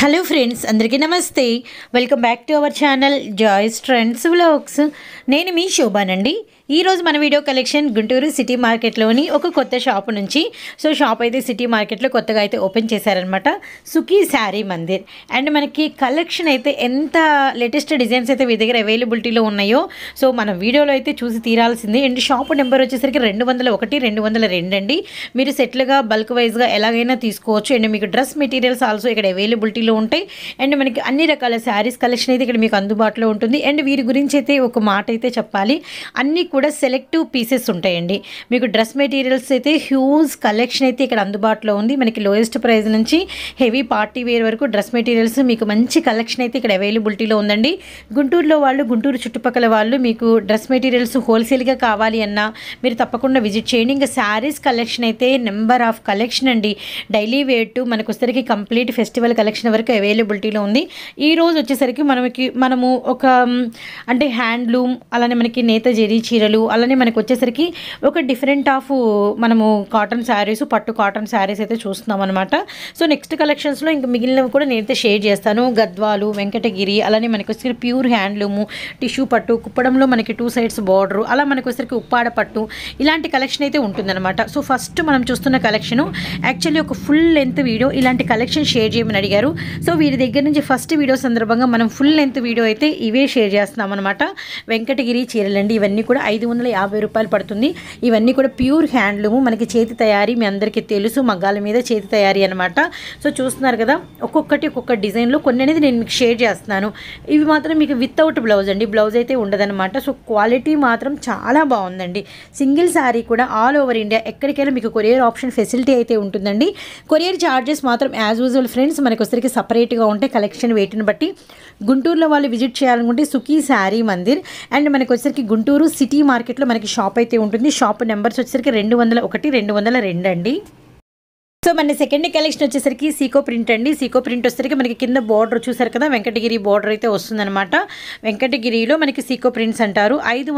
hello friends అందరికీ నమస్తే welcome back to our channel joys trends vlogs నేను మీ శోభానండి ఈరోజు మన వీడియో కలెక్షన్ గుంటూరు సిటీ మార్కెట్లోని ఒక కొత్త షాప్ నుంచి సో షాప్ అయితే సిటీ మార్కెట్లో కొత్తగా అయితే ఓపెన్ చేశారనమాట సుఖీ శారీ మందిర్ అండ్ మనకి కలెక్షన్ అయితే ఎంత లేటెస్ట్ డిజైన్స్ అయితే మీ దగ్గర అవైలబిలిటీలో ఉన్నాయో సో మన వీడియోలో అయితే చూసి తీరాల్సింది అండ్ షాప్ నెంబర్ వచ్చేసరికి రెండు వందల ఒకటి రెండు వందల రెండు అండి మీరు సెట్లుగా బల్క్ వైజ్గా ఎలాగైనా తీసుకోవచ్చు అండ్ మీకు డ్రెస్ మెటీరియల్స్ ఆల్సో ఇక్కడ అవైలబిలిటీలో ఉంటాయి అండ్ మనకి అన్ని రకాల శారీస్ కలెక్షన్ అయితే ఇక్కడ మీకు అందుబాటులో ఉంటుంది అండ్ వీరి గురించి అయితే ఒక మాట అయితే చెప్పాలి అన్ని కూడా సెలెక్టివ్ పీసెస్ ఉంటాయండి మీకు డ్రెస్ మెటీరియల్స్ అయితే హ్యూజ్ కలెక్షన్ అయితే ఇక్కడ అందుబాటులో ఉంది మనకి లోయెస్ట్ ప్రైస్ నుంచి హెవీ పార్టీ వేర్ వరకు డ్రెస్ మెటీరియల్స్ మీకు మంచి కలెక్షన్ అయితే ఇక్కడ అవైలబిలిటీలో ఉందండి గుంటూరులో వాళ్ళు గుంటూరు చుట్టుపక్కల వాళ్ళు మీకు డ్రెస్ మెటీరియల్స్ హోల్సేల్గా కావాలి అన్నా మీరు తప్పకుండా విజిట్ చేయండి ఇంకా శారీస్ కలెక్షన్ అయితే నెంబర్ ఆఫ్ కలెక్షన్ అండి డైలీ వేర్ టు మనకు వచ్చేసరికి కంప్లీట్ ఫెస్టివల్ కలెక్షన్ వరకు అవైలబిలిటీలో ఉంది ఈ రోజు వచ్చేసరికి మనకి మనము ఒక అంటే హ్యాండ్లూమ్ అలానే మనకి నేత జరీ చీరలు చీరలు అలానే మనకు వచ్చేసరికి ఒక డిఫరెంట్ ఆఫ్ మనము కాటన్ శారీస్ పట్టు కాటన్ శారీస్ అయితే చూస్తున్నాం అనమాట సో నెక్స్ట్ కలెక్షన్స్లో ఇంకా మిగిలినవి కూడా నేనైతే షేర్ చేస్తాను గద్వాలు వెంకటగిరి అలానే మనకు వచ్చేసరికి ప్యూర్ హ్యాండ్లూము టిష్యూ పట్టు కుప్పడంలో మనకి టూ సైడ్స్ బార్డరు అలా మనకు వచ్చేసరికి ఉప్పాడ పట్టు ఇలాంటి కలెక్షన్ అయితే ఉంటుందన్నమాట సో ఫస్ట్ మనం చూస్తున్న కలెక్షన్ యాక్చువల్లీ ఒక ఫుల్ లెంత్ వీడియో ఇలాంటి కలెక్షన్ షేర్ చేయమని అడిగారు సో వీరి దగ్గర నుంచి ఫస్ట్ వీడియో సందర్భంగా మనం ఫుల్ లెంత్ వీడియో అయితే ఇవే షేర్ చేస్తున్నాం అనమాట వెంకటగిరి చీరలండి ఇవన్నీ కూడా ఐదు వందల యాభై రూపాయలు పడుతుంది ఇవన్నీ కూడా ప్యూర్ హ్యాండ్లూమ్ మనకి చేతి తయారీ మీ అందరికీ తెలుసు మగ్గాల మీద చేతి తయారీ అనమాట సో చూస్తున్నారు కదా ఒక్కొక్కటి ఒక్కొక్క డిజైన్లో కొన్ని అనేది నేను మీకు షేర్ చేస్తున్నాను ఇవి మాత్రం మీకు వితౌట్ బ్లౌజ్ అండి బ్లౌజ్ అయితే ఉండదన్నమాట సో క్వాలిటీ మాత్రం చాలా బాగుందండి సింగిల్ శారీ కూడా ఆల్ ఓవర్ ఇండియా ఎక్కడికైనా మీకు కొరియర్ ఆప్షన్ ఫెసిలిటీ అయితే ఉంటుందండి కొరియర్ చార్జెస్ మాత్రం యాజ్ యూజువల్ ఫ్రెండ్స్ మనకు వచ్చరికి సపరేట్గా ఉంటాయి కలెక్షన్ వెయిట్ని బట్టి గుంటూరులో వాళ్ళు విజిట్ చేయాలనుకుంటే సుఖీ శారీ మందిర్ అండ్ మనకు వచ్చరికి గుంటూరు సిటీ మార్కెట్లో మనకి షాప్ అయితే ఉంటుంది షాప్ నెంబర్స్ వచ్చేసరికి రెండు వందల ఒకటి రెండు వందల రెండు అండి సో మన సెకండ్ కలెక్షన్ వచ్చేసరికి సీకో ప్రింట్ అండి సీకో ప్రింట్ వచ్చేసరికి మనకి కింద బార్డర్ చూసారు కదా వెంకటగిరి బార్డర్ అయితే వస్తుందన్నమాట వెంకటగిరిలో మనకి సీకో ప్రింట్స్ అంటారు ఐదు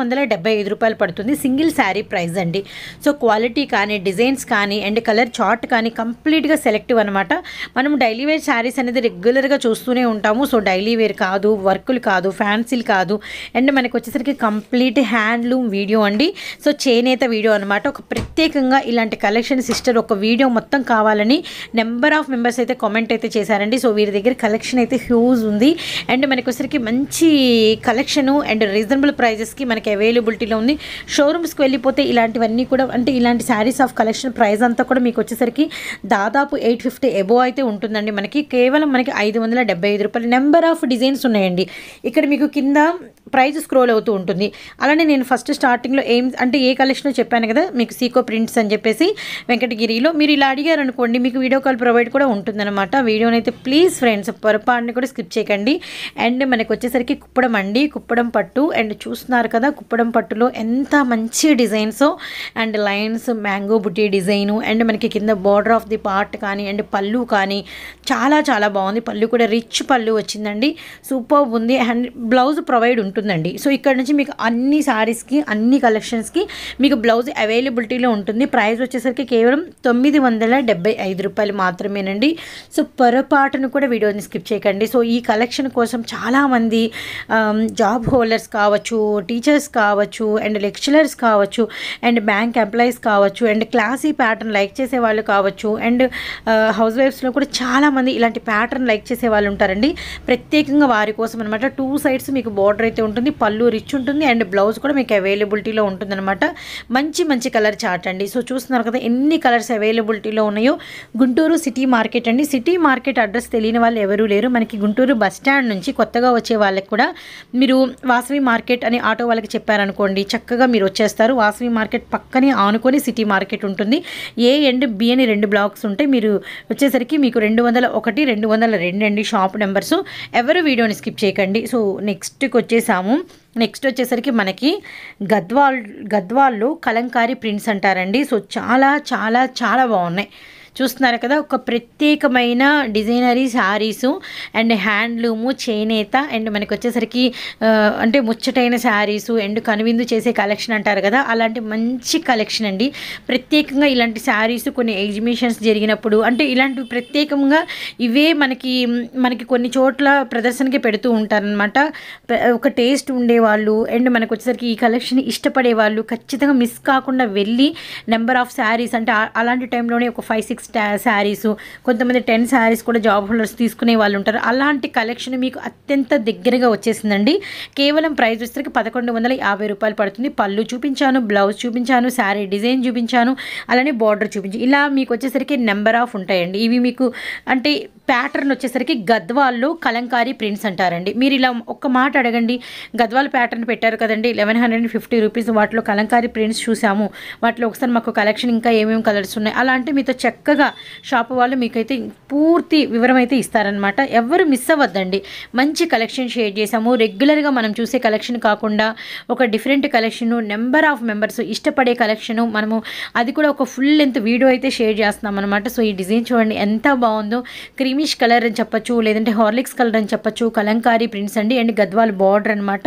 రూపాయలు పడుతుంది సింగిల్ శారీ ప్రైస్ అండి సో క్వాలిటీ కానీ డిజైన్స్ కానీ అండ్ కలర్ చార్ట్ కానీ కంప్లీట్గా సెలెక్టివ్ అనమాట మనం డైలీ వేర్ శారీస్ అనేది రెగ్యులర్గా చూస్తూనే ఉంటాము సో డైలీ వేర్ కాదు వర్కులు కాదు ఫ్యాన్సీలు కాదు అండ్ మనకు వచ్చేసరికి కంప్లీట్ హ్యాండ్లూమ్ వీడియో అండి సో చేనేత వీడియో అనమాట ఒక ప్రత్యేకంగా ఇలాంటి కలెక్షన్ సిస్టర్ ఒక వీడియో మొత్తం కా కావాలని నెంబర్ ఆఫ్ మెంబర్స్ అయితే కామెంట్ అయితే చేశారండి సో వీరి దగ్గర కలెక్షన్ అయితే హ్యూజ్ ఉంది అండ్ మనకొసరికి మంచి కలెక్షను అండ్ రీజనబుల్ ప్రైజెస్కి మనకి అవైలబిలిటీలో ఉంది షోరూమ్స్కి వెళ్ళిపోతే ఇలాంటివన్నీ కూడా అంటే ఇలాంటి శారీస్ ఆఫ్ కలెక్షన్ ప్రైస్ అంతా కూడా మీకు వచ్చేసరికి దాదాపు ఎయిట్ ఫిఫ్టీ అయితే ఉంటుందండి మనకి కేవలం మనకి ఐదు వందల డెబ్బై ఐదు రూపాయలు నెంబర్ ఆఫ్ డిజైన్స్ ఉన్నాయండి ఇక్కడ మీకు కింద ప్రైజ్ స్క్రోల్ అవుతూ ఉంటుంది అలానే నేను ఫస్ట్ స్టార్టింగ్లో ఏం అంటే ఏ కలెక్షన్ చెప్పాను కదా మీకు సీకో ప్రింట్స్ అని చెప్పేసి వెంకటగిరిలో మీరు ఇలా అడిగారు అనుకోండి మీకు వీడియో కాల్ ప్రొవైడ్ కూడా ఉంటుందన్నమాట వీడియోనైతే ప్లీజ్ ఫ్రెండ్స్ పొరపాటుని కూడా స్కిప్ చేయకండి అండ్ మనకు వచ్చేసరికి కుప్పడం అండి కుప్పడం పట్టు అండ్ చూస్తున్నారు కదా కుప్పడం పట్టులో ఎంత మంచి డిజైన్స్ అండ్ లైన్స్ మ్యాంగో బుటీ డిజైను అండ్ మనకి కింద బార్డర్ ఆఫ్ ది పార్ట్ కానీ అండ్ పళ్ళు కానీ చాలా చాలా బాగుంది పళ్ళు కూడా రిచ్ పళ్ళు వచ్చిందండి సూపర్ ఉంది అండ్ బ్లౌజ్ ప్రొవైడ్ ఉంటుందండి సో ఇక్కడ నుంచి మీకు అన్ని శారీస్కి అన్ని కలెక్షన్స్కి మీకు బ్లౌజ్ అవైలబిలిటీలో ఉంటుంది ప్రైస్ వచ్చేసరికి కేవలం తొమ్మిది వందల డెబ్బై ఐదు రూపాయలు మాత్రమేనండి సో పొరపాటును కూడా వీడియోని స్కిప్ చేయకండి సో ఈ కలెక్షన్ కోసం చాలామంది జాబ్ హోల్డర్స్ కావచ్చు టీచర్స్ కావచ్చు అండ్ లెక్చరర్స్ కావచ్చు అండ్ బ్యాంక్ ఎంప్లాయీస్ కావచ్చు అండ్ క్లాసీ ప్యాటర్న్ లైక్ చేసే వాళ్ళు కావచ్చు అండ్ హౌస్ వైఫ్స్లో కూడా చాలామంది ఇలాంటి ప్యాటర్న్ లైక్ చేసే వాళ్ళు ఉంటారండి ప్రత్యేకంగా వారి కోసం అనమాట టూ సైడ్స్ మీకు బార్డర్ అయితే ఉంటుంది పళ్ళు రిచ్ ఉంటుంది అండ్ బ్లౌజ్ కూడా మీకు అవైలబిలిటీలో అనమాట మంచి మంచి కలర్ చాట్ అండి సో చూస్తున్నారు కదా ఎన్ని కలర్స్ అవైలబిలిటీలో ఉన్నాయి ఉన్నాయో గుంటూరు సిటీ మార్కెట్ అండి సిటీ మార్కెట్ అడ్రస్ తెలియని వాళ్ళు ఎవరూ లేరు మనకి గుంటూరు బస్ స్టాండ్ నుంచి కొత్తగా వచ్చే వాళ్ళకి కూడా మీరు వాసవి మార్కెట్ అని ఆటో వాళ్ళకి చెప్పారనుకోండి చక్కగా మీరు వచ్చేస్తారు వాసవి మార్కెట్ పక్కనే ఆనుకొని సిటీ మార్కెట్ ఉంటుంది ఏ అండ్ బి అని రెండు బ్లాక్స్ ఉంటాయి మీరు వచ్చేసరికి మీకు రెండు వందల ఒకటి రెండు వందల రెండు అండి షాప్ నెంబర్స్ ఎవరు వీడియోని స్కిప్ చేయకండి సో నెక్స్ట్కి వచ్చేసాము నెక్స్ట్ వచ్చేసరికి మనకి గద్వాల్ గద్వాళ్ళు కలంకారీ ప్రింట్స్ అంటారండి సో చాలా చాలా చాలా బాగున్నాయి చూస్తున్నారు కదా ఒక ప్రత్యేకమైన డిజైనరీ శారీసు అండ్ హ్యాండ్లూము చేనేత అండ్ మనకు వచ్చేసరికి అంటే ముచ్చటైన శారీసు అండ్ కనువిందు చేసే కలెక్షన్ అంటారు కదా అలాంటి మంచి కలెక్షన్ అండి ప్రత్యేకంగా ఇలాంటి శారీస్ కొన్ని ఎగ్జిబిషన్స్ జరిగినప్పుడు అంటే ఇలాంటి ప్రత్యేకంగా ఇవే మనకి మనకి కొన్ని చోట్ల ప్రదర్శనకి పెడుతూ ఉంటారనమాట ఒక టేస్ట్ ఉండేవాళ్ళు అండ్ మనకు వచ్చేసరికి ఈ కలెక్షన్ ఇష్టపడే వాళ్ళు ఖచ్చితంగా మిస్ కాకుండా వెళ్ళి నెంబర్ ఆఫ్ శారీస్ అంటే అలాంటి టైంలోనే ఒక ఫైవ్ సిక్స్ శారీస్ కొంతమంది టెన్ శారీస్ కూడా జాబ్ హోల్డర్స్ తీసుకునే వాళ్ళు ఉంటారు అలాంటి కలెక్షన్ మీకు అత్యంత దగ్గరగా వచ్చేసిందండి కేవలం ప్రైస్ వచ్చేసరికి పదకొండు వందల యాభై రూపాయలు పడుతుంది పళ్ళు చూపించాను బ్లౌజ్ చూపించాను శారీ డిజైన్ చూపించాను అలానే బార్డర్ చూపించి ఇలా మీకు వచ్చేసరికి నెంబర్ ఆఫ్ ఉంటాయండి ఇవి మీకు అంటే ప్యాటర్న్ వచ్చేసరికి గద్వాల్లో కలంకారీ ప్రింట్స్ అంటారండి మీరు ఇలా ఒక్క మాట అడగండి గద్వాల్ ప్యాటర్న్ పెట్టారు కదండి eleven hundred and fifty rupees వాటిలో కలంకారీ ప్రింట్స్ చూసాము వాటిలో ఒకసారి మాకు కలెక్షన్ ఇంకా ఏమేమి కలర్స్ ఉన్నాయి అలా అంటే మీతో చెక్క చక్కగా షాప్ వాళ్ళు మీకైతే పూర్తి వివరమైతే ఇస్తారనమాట ఎవరు మిస్ అవ్వద్దండి మంచి కలెక్షన్ షేర్ చేసాము రెగ్యులర్గా మనం చూసే కలెక్షన్ కాకుండా ఒక different collection number of members ఇష్టపడే కలెక్షను మనము అది కూడా ఒక ఫుల్ లెంత్ వీడియో అయితే షేర్ చేస్తున్నాం అనమాట సో ఈ డిజైన్ చూడండి ఎంత బాగుందో క్రీమిష్ కలర్ అని చెప్పచ్చు లేదంటే హార్లిక్స్ కలర్ అని చెప్పచ్చు కలంకారీ ప్రింట్స్ అండి అండ్ గద్వాల్ బార్డర్ అనమాట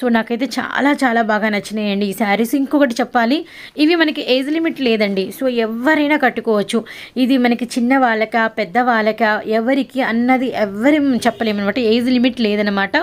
సో నాకైతే చాలా చాలా బాగా నచ్చినాయండి ఈ శారీస్ ఇంకొకటి చెప్పాలి ఇవి మనకి ఏజ్ లిమిట్ లేదండి సో ఎవరైనా కట్టుకోవచ్చు ఇది మనకి చిన్న వాళ్ళక పెద్ద వాళ్ళక ఎవరికి అన్నది ఎవరి చెప్పలేము అనమాట ఏజ్ లిమిట్ లేదనమాట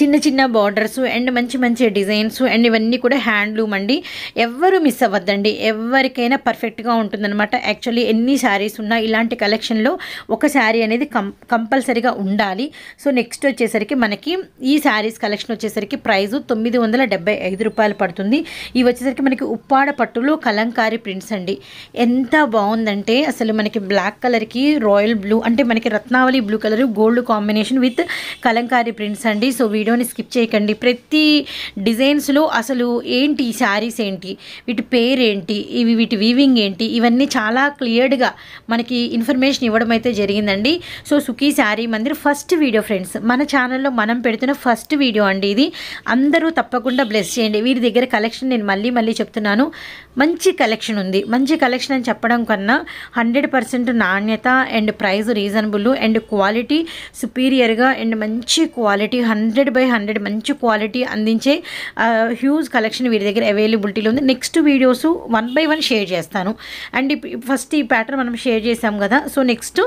చిన్న చిన్న బార్డర్స్ అండ్ మంచి మంచి డిజైన్స్ అండ్ ఇవన్నీ కూడా హ్యాండ్లూమ్ అండి ఎవ్వరు మిస్ అవ్వద్దండి ఎవరికైనా పర్ఫెక్ట్గా ఉంటుందన్నమాట యాక్చువల్లీ ఎన్ని శారీస్ ఉన్నా ఇలాంటి కలెక్షన్లో ఒక శారీ అనేది కంపల్సరీగా ఉండాలి సో నెక్స్ట్ వచ్చేసరికి మనకి ఈ శారీస్ కలెక్షన్ వచ్చేసరికి ప్రైజు తొమ్మిది వందల డెబ్బై ఐదు రూపాయలు పడుతుంది ఇవి వచ్చేసరికి మనకి ఉప్పాడ పట్టులో కలంకారీ ప్రింట్స్ అండి ఎంత బాగుందంటే అసలు మనకి బ్లాక్ కలర్కి రాయల్ బ్లూ అంటే మనకి Ratnavali blue colour gold combination with Kalamkari prints అండి సో వీడియో వీడియోని స్కిప్ చేయకండి ప్రతి డిజైన్స్లో అసలు ఏంటి ఈ శారీస్ ఏంటి వీటి పేరేంటి ఇవి వీటి వీవింగ్ ఏంటి ఇవన్నీ చాలా క్లియర్డ్గా మనకి ఇన్ఫర్మేషన్ ఇవ్వడం అయితే జరిగిందండి so Sukhi saree Mandir first video friends మన ఛానల్లో మనం పెడుతున్న ఫస్ట్ వీడియో అండి ఇది అందరూ తప్పకుండా బ్లెస్ చేయండి వీరి దగ్గర కలెక్షన్ నేను మళ్ళీ మళ్ళీ చెప్తున్నాను మంచి కలెక్షన్ ఉంది మంచి కలెక్షన్ అని చెప్పడం కన్నా హండ్రెడ్ పర్సెంట్ నాణ్యత and price reasonable and quality సుపీరియర్గా అండ్ మంచి quality hundred hundred by hundred మంచి క్వాలిటీ అందించే హ్యూజ్ కలెక్షన్ వీరి దగ్గర అవైలబిలిటీలో ఉంది next videos one by one share చేస్తాను అండ్ ఫస్ట్ ఈ ప్యాటర్న్ మనం షేర్ చేసాం కదా సో నెక్స్ట్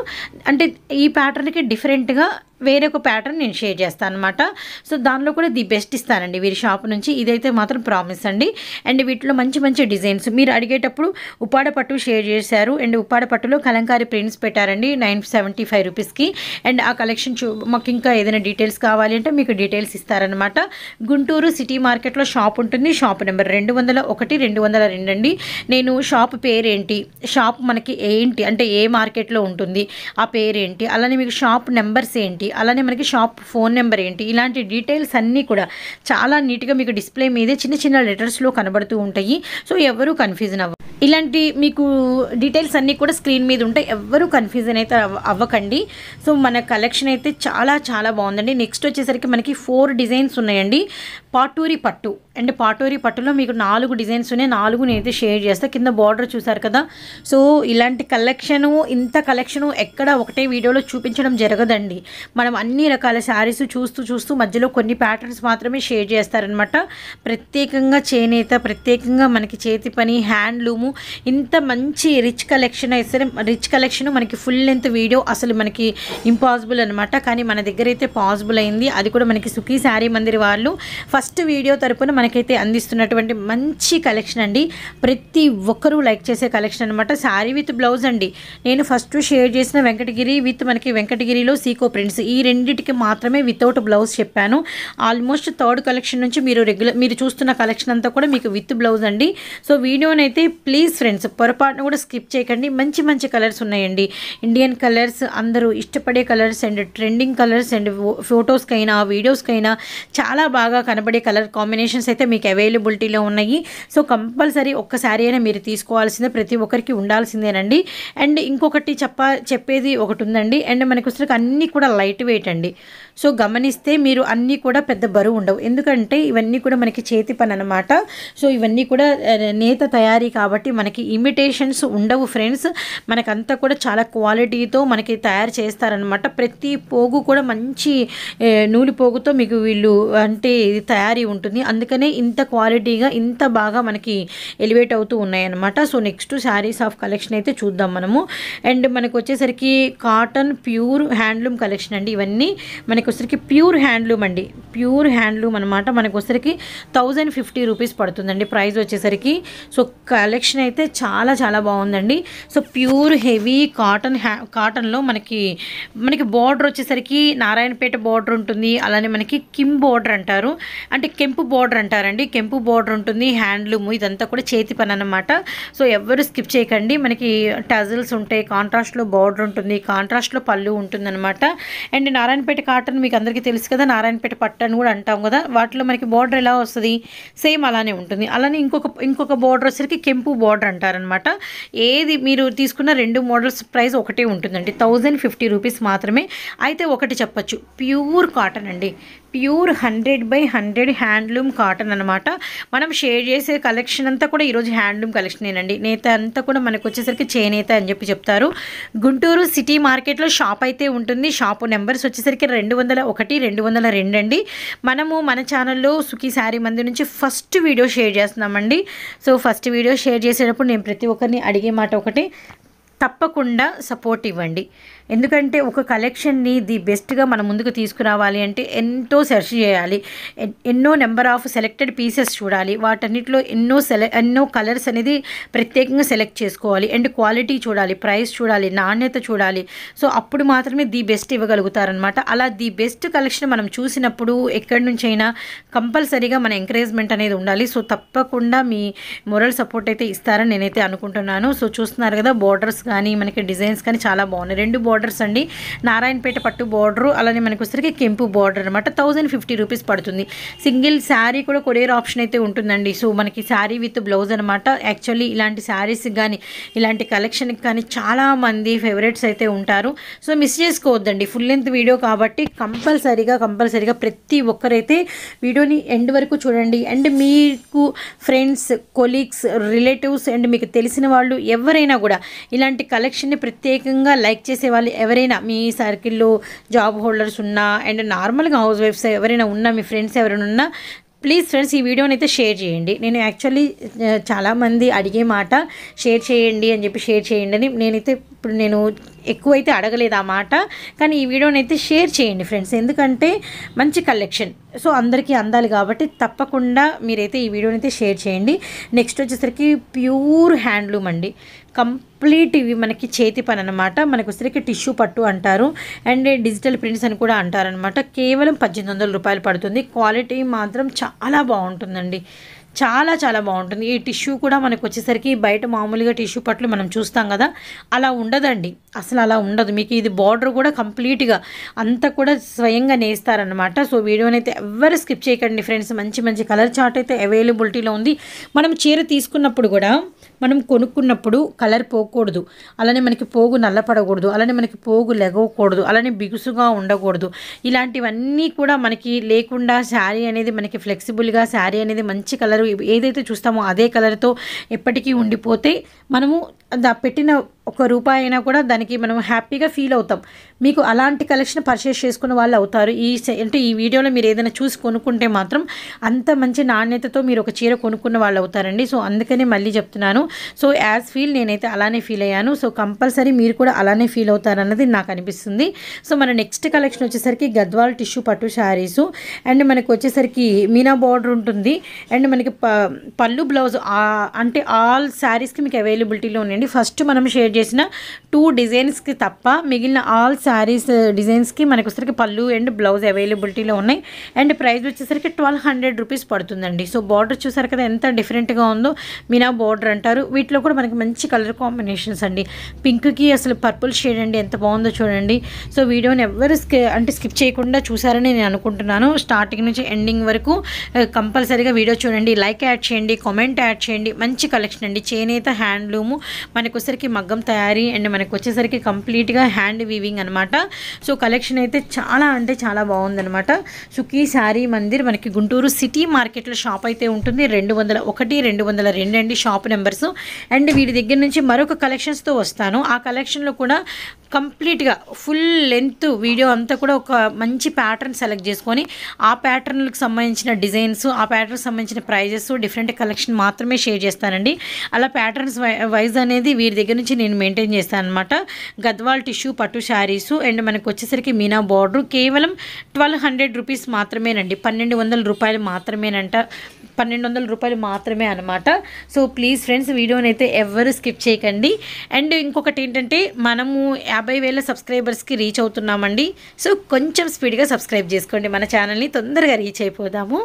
అంటే ఈ ప్యాటర్న్కి డిఫరెంట్గా వేరొక ప్యాటర్న్ నేను షేర్ చేస్తాను అనమాట సో దానిలో కూడా ది బెస్ట్ ఇస్తానండి వీరి షాప్ నుంచి ఇదైతే మాత్రం ప్రామిస్ అండి అండ్ వీటిలో మంచి మంచి డిజైన్స్ మీరు అడిగేటప్పుడు ఉప్పాడ పట్టు షేర్ చేశారు అండ్ ఉప్పాడ పట్టులో కలంకారీ ప్రింట్స్ పెట్టారండి నైన్ సెవెంటీ ఫైవ్ రూపీస్కి అండ్ ఆ కలెక్షన్ చూ మాకు ఇంకా ఏదైనా డీటెయిల్స్ కావాలి అంటే మీకు డీటెయిల్స్ ఇస్తారనమాట గుంటూరు సిటీ మార్కెట్లో షాప్ ఉంటుంది షాప్ నెంబర్ రెండు వందల ఒకటి రెండు వందల రెండు అండి నేను షాప్ పేరేంటి షాప్ మనకి ఏంటి అంటే ఏ మార్కెట్లో ఉంటుంది ఆ పేరేంటి అలానే మీకు షాప్ నెంబర్స్ ఏంటి అలానే మనకి షాప్ ఫోన్ నెంబర్ ఏంటి ఇలాంటి డీటెయిల్స్ అన్నీ కూడా చాలా నీట్గా మీకు డిస్ప్లే మీదే చిన్న చిన్న లెటర్స్లో కనబడుతూ ఉంటాయి సో ఎవరు కన్ఫ్యూజన్ అవ్వ ఇలాంటి మీకు డీటెయిల్స్ అన్నీ కూడా స్క్రీన్ మీద ఉంటాయి ఎవ్వరూ కన్ఫ్యూజన్ అయితే అవ్వకండి సో మన కలెక్షన్ అయితే చాలా చాలా బాగుందండి నెక్స్ట్ వచ్చేసరికి మనకి ఫోర్ డిజైన్స్ ఉన్నాయండి పాటూరి పట్టు అండ్ పాటోరీ పట్టులో మీకు నాలుగు డిజైన్స్ ఉన్నాయి నాలుగు నేనైతే షేర్ చేస్తా కింద బార్డర్ చూసారు కదా సో ఇలాంటి కలెక్షను ఇంత కలెక్షను ఎక్కడ ఒకటే వీడియోలో చూపించడం జరగదండి మనం అన్ని రకాల శారీస్ చూస్తూ చూస్తూ మధ్యలో కొన్ని ప్యాటర్న్స్ మాత్రమే షేర్ చేస్తారనమాట ప్రత్యేకంగా చేనేత ప్రత్యేకంగా మనకి చేతి పని హ్యాండ్లూము ఇంత మంచి రిచ్ కలెక్షన్ అయితే రిచ్ కలెక్షన్ మనకి ఫుల్ లెంత్ వీడియో అసలు మనకి ఇంపాసిబుల్ అనమాట కానీ మన దగ్గర అయితే పాసిబుల్ అయింది అది కూడా మనకి సుఖీ శారీ మందిర్ వాళ్ళు ఫస్ట్ వీడియో తరపున మనకైతే అందిస్తున్నటువంటి మంచి కలెక్షన్ అండి ప్రతి ఒక్కరూ లైక్ చేసే కలెక్షన్ అనమాట శారీ విత్ బ్లౌజ్ అండి నేను ఫస్ట్ షేర్ చేసిన వెంకటగిరి విత్ మనకి వెంకటగిరిలో సీకో ప్రింట్స్ ఈ రెండింటికి మాత్రమే వితౌట్ బ్లౌజ్ చెప్పాను ఆల్మోస్ట్ థర్డ్ కలెక్షన్ నుంచి మీరు రెగ్యులర్ మీరు చూస్తున్న కలెక్షన్ అంతా కూడా మీకు విత్ బ్లౌజ్ అండి సో వీడియోనైతే ప్లీజ్ ఫ్రెండ్స్ పొరపాటున కూడా స్కిప్ చేయకండి మంచి మంచి కలర్స్ ఉన్నాయండి ఇండియన్ కలర్స్ అందరూ ఇష్టపడే colours and trending colours and ఫోటోస్కైనా వీడియోస్కైనా చాలా బాగా కనబడే కలర్ కాంబినేషన్స్ అయితే మీకు అవైలబిలిటీలో ఉన్నాయి సో కంపల్సరీ ఒక్కసారి అయినా మీరు తీసుకోవాల్సిందే ప్రతి ఒక్కరికి ఉండాల్సిందేనండి అండ్ ఇంకొకటి చెప్ప చెప్పేది ఒకటి ఉందండి అండ్ మనకు వచ్చేసరికి అన్నీ కూడా లైట్ వెయిట్ అండి సో గమనిస్తే మీరు అన్నీ కూడా పెద్ద బరువు ఉండవు ఎందుకంటే ఇవన్నీ కూడా మనకి చేతి పని అనమాట సో ఇవన్నీ కూడా నేత తయారీ కాబట్టి మనకి ఇమిటేషన్స్ ఉండవు ఫ్రెండ్స్ మనకంతా కూడా చాలా క్వాలిటీతో మనకి తయారు చేస్తారనమాట ప్రతి పోగు కూడా మంచి నూలు పోగుతో మీకు వీళ్ళు అంటే తయారీ ఉంటుంది అందుకని అందుకనే ఇంత క్వాలిటీగా ఇంత బాగా మనకి ఎలివేట్ అవుతూ ఉన్నాయన్నమాట so next sarees of collection అయితే చూద్దాం మనము అండ్ మనకు వచ్చేసరికి కాటన్ ప్యూర్ హ్యాండ్లూమ్ కలెక్షన్ అండి ఇవన్నీ మనకు వచ్చేసరికి ప్యూర్ హ్యాండ్లూమ్ అండి ప్యూర్ హ్యాండ్లూమ్ అనమాట మనకు వచ్చేసరికి థౌజండ్ ఫిఫ్టీ రూపీస్ పడుతుందండి ప్రైస్ వచ్చేసరికి సో కలెక్షన్ అయితే చాలా చాలా బాగుందండి సో ప్యూర్ హెవీ కాటన్ హ్యా కాటన్లో మనకి మనకి బార్డర్ వచ్చేసరికి నారాయణపేట బార్డర్ ఉంటుంది అలానే మనకి కిమ్ బార్డర్ అంటారు అంటే కెంపు బార్డర్ అంటారు అంటారండి కెంపు బోర్డర్ ఉంటుంది హ్యాండ్లూమ్ ఇదంతా కూడా చేతి పని అనమాట సో ఎవరు స్కిప్ చేయకండి మనకి టజిల్స్ ఉంటాయి కాంట్రాస్ట్లో బోర్డర్ ఉంటుంది కాంట్రాస్ట్లో పళ్ళు అనమాట అండ్ నారాయణపేట కాటన్ మీకు అందరికీ తెలుసు కదా నారాయణపేట పట్టు అని కూడా అంటాం కదా వాటిలో మనకి బోర్డర్ ఎలా వస్తుంది సేమ్ అలానే ఉంటుంది అలానే ఇంకొక ఇంకొక బోర్డర్ వచ్చేసరికి కెంపు బోర్డర్ అంటారనమాట ఏది మీరు తీసుకున్న రెండు మోడల్స్ ప్రైస్ ఒకటే ఉంటుందండి థౌజండ్ ఫిఫ్టీ రూపీస్ మాత్రమే అయితే ఒకటి చెప్పచ్చు ప్యూర్ కాటన్ అండి pure hundred by hundred handloom cotton అనమాట మనం షేర్ చేసే కలెక్షన్ అంతా కూడా ఈరోజు హ్యాండ్లూమ్ కలెక్షనేనండి నేత అంతా కూడా మనకు వచ్చేసరికి చేనేత అని చెప్పి చెప్తారు గుంటూరు సిటీ మార్కెట్లో షాప్ అయితే ఉంటుంది షాప్ నెంబర్స్ వచ్చేసరికి రెండు వందల ఒకటి రెండు వందల రెండు అండి మనము మన ఛానల్లో సుఖీ శారీ మంది నుంచి ఫస్ట్ వీడియో షేర్ చేస్తున్నామండి సో ఫస్ట్ వీడియో షేర్ చేసేటప్పుడు నేను ప్రతి ఒక్కరిని అడిగే మాట ఒకటి తప్పకుండా సపోర్ట్ ఇవ్వండి ఎందుకంటే ఒక కలెక్షన్ని ది బెస్ట్గా మన ముందుకు తీసుకురావాలి అంటే ఎంతో సెర్చ్ చేయాలి ఎన్నో నెంబర్ ఆఫ్ సెలెక్టెడ్ పీసెస్ చూడాలి వాటన్నిటిలో ఎన్నో సెలె ఎన్నో కలర్స్ అనేది ప్రత్యేకంగా సెలెక్ట్ చేసుకోవాలి అండ్ క్వాలిటీ చూడాలి ప్రైస్ చూడాలి నాణ్యత చూడాలి సో అప్పుడు మాత్రమే ది బెస్ట్ ఇవ్వగలుగుతారనమాట అలా ది బెస్ట్ కలెక్షన్ మనం చూసినప్పుడు ఎక్కడి నుంచి అయినా కంపల్సరీగా మన ఎంకరేజ్మెంట్ అనేది ఉండాలి సో తప్పకుండా మీ మొరల్ సపోర్ట్ అయితే ఇస్తారని నేనైతే అనుకుంటున్నాను సో చూస్తున్నారు కదా బార్డర్స్ కానీ మనకి డిజైన్స్ కానీ చాలా బాగున్నాయి రెండు బార్డర్స్ అండి నారాయణపేట పట్టు బార్డరు అలానే మనకు వచ్చరికి కెంపు బార్డర్ అనమాట థౌజండ్ ఫిఫ్టీ రూపీస్ పడుతుంది సింగిల్ శారీ కూడా కొరియర్ ఆప్షన్ అయితే ఉంటుందండి సో మనకి శారీ విత్ బ్లౌజ్ అనమాట యాక్చువల్లీ ఇలాంటి శారీస్కి కానీ ఇలాంటి కలెక్షన్కి కానీ చాలామంది ఫేవరెట్స్ అయితే ఉంటారు సో మిస్ చేసుకోవద్దండి ఫుల్ లెంత్ వీడియో కాబట్టి కంపల్సరీగా కంపల్సరీగా ప్రతి ఒక్కరైతే వీడియోని ఎండ్ వరకు చూడండి అండ్ మీకు ఫ్రెండ్స్ కొలీగ్స్ రిలేటివ్స్ అండ్ మీకు తెలిసిన వాళ్ళు ఎవరైనా కూడా ఇలాంటి కలెక్షన్ని ప్రత్యేకంగా లైక్ చేసే వాళ్ళు ఎవరైనా మీ సర్కిల్లో జాబ్ హోల్డర్స్ ఉన్నా అండ్ నార్మల్గా హౌస్ వైఫ్స్ ఎవరైనా ఉన్నా మీ ఫ్రెండ్స్ ఎవరైనా ఉన్నా ప్లీజ్ ఫ్రెండ్స్ ఈ వీడియోని అయితే షేర్ చేయండి నేను యాక్చువల్లీ చాలామంది అడిగే మాట షేర్ చేయండి అని చెప్పి షేర్ చేయండి అని నేనైతే ఇప్పుడు నేను ఎక్కువైతే అడగలేదు ఆ మాట కానీ ఈ వీడియోని అయితే షేర్ చేయండి ఫ్రెండ్స్ ఎందుకంటే మంచి కలెక్షన్ సో అందరికీ అందాలి కాబట్టి తప్పకుండా మీరైతే ఈ వీడియోని అయితే షేర్ చేయండి నెక్స్ట్ వచ్చేసరికి ప్యూర్ హ్యాండ్లూమ్ అండి కంప్లీట్ ఇవి మనకి చేతి పని అనమాట మనకు వచ్చేసరికి టిష్యూ పట్టు అంటారు అండ్ డిజిటల్ ప్రింట్స్ అని కూడా అంటారనమాట కేవలం పద్దెనిమిది రూపాయలు పడుతుంది క్వాలిటీ మాత్రం చాలా బాగుంటుందండి చాలా చాలా బాగుంటుంది ఈ టిష్యూ కూడా మనకు వచ్చేసరికి బయట మామూలుగా టిష్యూ పట్లు మనం చూస్తాం కదా అలా ఉండదండి అసలు అలా ఉండదు మీకు ఇది బార్డర్ కూడా కంప్లీట్గా అంతా కూడా స్వయంగా నేస్తారనమాట సో వీడియోని అయితే ఎవరు స్కిప్ చేయకండి ఫ్రెండ్స్ మంచి మంచి కలర్ చార్ట్ అయితే అవైలబిలిటీలో ఉంది మనం చీర తీసుకున్నప్పుడు కూడా మనం కొనుక్కున్నప్పుడు కలర్ పోకూడదు అలానే మనకి పోగు నల్లపడకూడదు అలానే మనకి పోగు లెగవకూడదు అలానే బిగుసుగా ఉండకూడదు ఇలాంటివన్నీ కూడా మనకి లేకుండా శారీ అనేది మనకి ఫ్లెక్సిబుల్గా శారీ అనేది మంచి కలర్ ఏదైతే చూస్తామో అదే కలర్తో ఎప్పటికీ ఉండిపోతే మనము పెట్టిన ఒక రూపాయి అయినా కూడా దానికి మనం హ్యాపీగా ఫీల్ అవుతాం మీకు అలాంటి కలెక్షన్ పర్చేస్ చేసుకున్న వాళ్ళు అవుతారు ఈ అంటే ఈ వీడియోలో మీరు ఏదైనా చూసి కొనుక్కుంటే మాత్రం అంత మంచి నాణ్యతతో మీరు ఒక చీర కొనుక్కున్న వాళ్ళు అవుతారండి సో అందుకనే మళ్ళీ చెప్తున్నాను సో యాజ్ ఫీల్ నేనైతే అలానే ఫీల్ అయ్యాను సో కంపల్సరీ మీరు కూడా అలానే ఫీల్ అవుతారన్నది నాకు అనిపిస్తుంది సో మన నెక్స్ట్ కలెక్షన్ వచ్చేసరికి గద్వాల్ టిష్యూ పట్టు శారీస్ అండ్ మనకు వచ్చేసరికి మీనా బార్డర్ ఉంటుంది అండ్ మనకి పళ్ళు బ్లౌజ్ అంటే ఆల్ శారీస్కి మీకు అవైలబిలిటీలో ఉండండి ఫస్ట్ మనం షేర్ చేసిన టూ డిజైన్స్కి తప్ప మిగిలిన ఆల్ శారీస్ డిజైన్స్కి మనకు వచ్చేసరికి పళ్ళు అండ్ బ్లౌజ్ అవైలబిలిటీలో ఉన్నాయి అండ్ ప్రైస్ వచ్చేసరికి ట్వెల్వ్ హండ్రెడ్ రూపీస్ పడుతుందండి సో బార్డర్ చూసారు కదా ఎంత డిఫరెంట్గా ఉందో మీనా బార్డర్ అంటారు వీటిలో కూడా మనకి మంచి కలర్ కాంబినేషన్స్ అండి పింక్కి అసలు పర్పుల్ షేడ్ అండి ఎంత బాగుందో చూడండి సో వీడియోని ఎవరు అంటే స్కిప్ చేయకుండా చూసారని నేను అనుకుంటున్నాను స్టార్టింగ్ నుంచి ఎండింగ్ వరకు కంపల్సరీగా uh, వీడియో చూడండి లైక్ యాడ్ చేయండి కామెంట్ యాడ్ చేయండి మంచి కలెక్షన్ అండి చేనేత హ్యాండ్లూము మనకొసరికి మగ్గం తయారీ అండ్ మనకు వచ్చేసరికి కంప్లీట్గా హ్యాండ్ వీవింగ్ అనమాట సో కలెక్షన్ అయితే చాలా అంటే చాలా బాగుందనమాట సుఖీ శారీ మందిర్ మనకి గుంటూరు సిటీ మార్కెట్లో షాప్ అయితే ఉంటుంది రెండు వందల ఒకటి రెండు వందల రెండు అండి షాప్ నెంబర్స్ అండ్ వీడి దగ్గర నుంచి మరొక కలెక్షన్స్తో వస్తాను ఆ కలెక్షన్లో కూడా కంప్లీట్గా ఫుల్ లెంత్ వీడియో అంతా కూడా ఒక మంచి ప్యాటర్న్ సెలెక్ట్ చేసుకొని ఆ ప్యాటర్న్లకు సంబంధించిన డిజైన్స్ ఆ ప్యాటర్న్ సంబంధించిన ప్రైజెస్ డిఫరెంట్ కలెక్షన్ మాత్రమే షేర్ చేస్తానండి అలా ప్యాటర్న్స్ వైజ్ అనేది వీరి దగ్గర నుంచి నేను మెయింటైన్ చేస్తాను అనమాట గద్వాల్ టిష్యూ పట్టు శారీస్ అండ్ మనకు వచ్చేసరికి మీనా బార్డర్ కేవలం ట్వెల్వ్ హండ్రెడ్ రూపీస్ మాత్రమేనండి పన్నెండు వందల రూపాయలు మాత్రమేనంట పన్నెండు వందల రూపాయలు మాత్రమే అనమాట సో ప్లీజ్ ఫ్రెండ్స్ వీడియోని అయితే ఎవరు స్కిప్ చేయకండి అండ్ ఇంకొకటి ఏంటంటే మనము యాభై వేల సబ్స్క్రైబర్స్కి రీచ్ అవుతున్నామండి సో కొంచెం స్పీడ్గా సబ్స్క్రైబ్ చేసుకోండి మన ఛానల్ని తొందరగా రీచ్ అయిపోదాము